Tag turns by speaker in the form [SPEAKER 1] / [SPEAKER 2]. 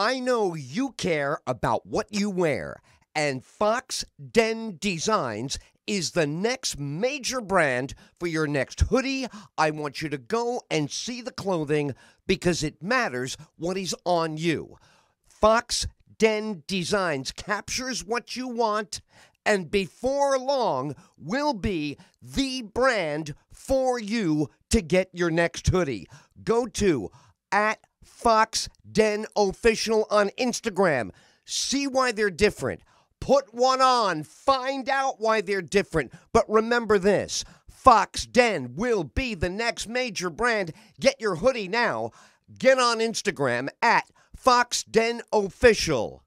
[SPEAKER 1] I know you care about what you wear, and Fox Den Designs is the next major brand for your next hoodie. I want you to go and see the clothing because it matters what is on you. Fox Den Designs captures what you want and before long will be the brand for you to get your next hoodie. Go to at Fox Den Official on Instagram. See why they're different. Put one on. Find out why they're different. But remember this Fox Den will be the next major brand. Get your hoodie now. Get on Instagram at Fox Den Official.